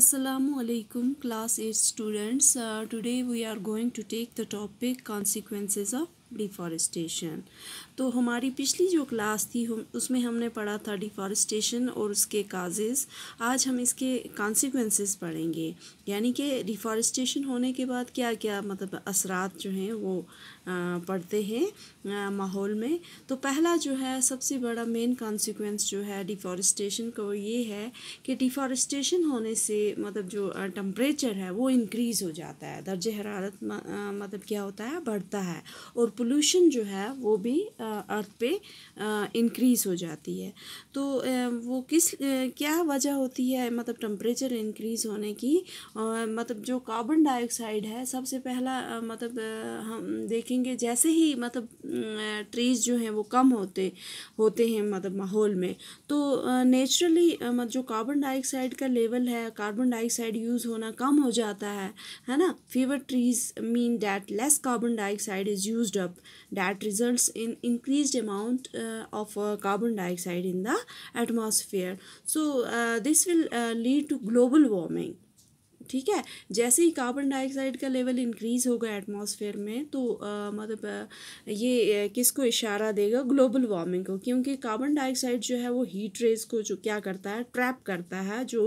Assalamu alaikum class 8 students uh, today we are going to take the topic consequences of deforestation तो हमारी पिछली जो class थी हम उसमें हमने पढ़ा था डिफॉरेस्टेशन और उसके काजेज़ आज हम इसके कॉन्सिक्वेंसेस पढ़ेंगे यानी कि डिफॉरेस्टेशन होने के बाद क्या क्या मतलब असरात जो हैं वो पड़ते हैं माहौल में तो पहला जो है सबसे बड़ा मेन कॉन्सिक्वेंस जो है डिफॉरेस्टेशन का वो ये है कि डिफॉरेस्टेशन होने से मतलब जो टम्परेचर है वो इनक्रीज़ हो जाता है दर्ज हरारत मतलब क्या होता है बढ़ता है और पोल्यूशन जो है वो भी अर्थ पे इंक्रीज़ हो जाती है तो वो किस क्या वजह होती है मतलब टम्परेचर इंक्रीज़ होने की मतलब जो कार्बन डाइऑक्साइड है सबसे पहला मतलब हम देखेंगे जैसे ही मतलब ट्रीज़ जो हैं वो कम होते होते हैं मतलब माहौल में तो नेचुरली मतलब जो कार्बन डाइऑक्साइड का लेवल है कार्बन डाइऑक्साइड यूज़ होना कम हो जाता है है ना fewer trees mean that less carbon dioxide is use that results in increased amount uh, of uh, carbon dioxide in the atmosphere so uh, this will uh, lead to global warming ठीक है जैसे ही carbon dioxide का level increase होगा atmosphere में तो आ, मतलब ये किसको इशारा देगा ग्लोबल वार्मिंग को क्योंकि कार्बन डाइऑक्साइड जो है वो हीट रेज को जो क्या करता है ट्रैप करता है जो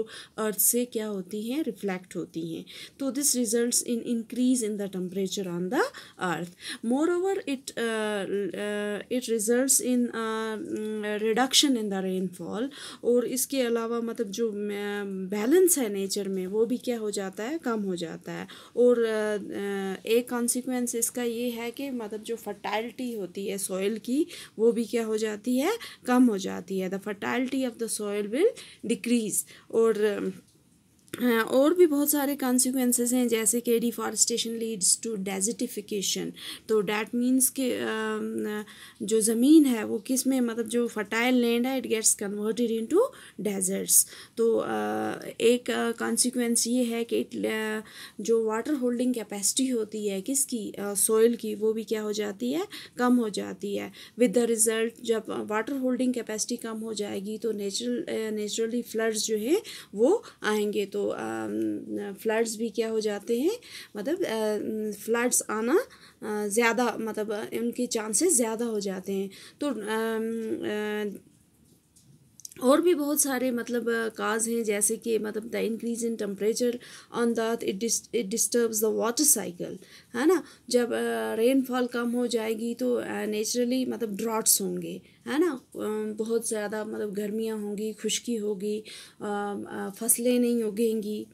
अर्थ से क्या होती हैं रिफ्लेक्ट होती हैं तो this result in increase in the temperature on the earth moreover it it result in reduction in the rainfall और इसके अलावा मतलब जो बैलेंस है नेचर में वो भी क्या हो जाता है कम हो जाता है और एक कॉन्सिक्वेंस इसका ये है कि मतलब जो फर्टाइलिटी होती है सॉइल की वो भी क्या हो जाती है कम हो जाती है the fertility of the soil will decrease और और भी बहुत सारे कॉन्सिक्वेंसेस हैं जैसे कि डिफॉरेस्टेशन लीड्स टू डेजिटिफिकेशन तो डैट मीन्स के जो ज़मीन है वो किस में मतलब जो फर्टाइल लैंड है it gets converted into deserts तो एक कॉन्सिक्वेंस ये है कि जो वाटर होल्डिंग कैपेसिटी होती है किसकी सॉइल की वो भी क्या हो जाती है कम हो जाती है विद द रिज़ल्ट जब वाटर होल्डिंग कैपेसिटी कम हो जाएगी तो नेचुरल नेचुरली फ्लड्स जो है वो आएंगे तो फ्लड्स um, भी क्या हो जाते हैं मतलब फ्लड्स आना ज़्यादा मतलब उनके चांसेस ज़्यादा हो जाते हैं तो और भी बहुत सारे मतलब काज हैं जैसे कि मतलब the increase in temperature on that it it disturbs the water cycle है ना जब रेनफॉल कम हो जाएगी तो नेचुरली मतलब ड्रॉट्स होंगे है ना बहुत ज़्यादा मतलब गर्मियाँ होंगी खुश्की होगी फसलें नहीं उगेंगी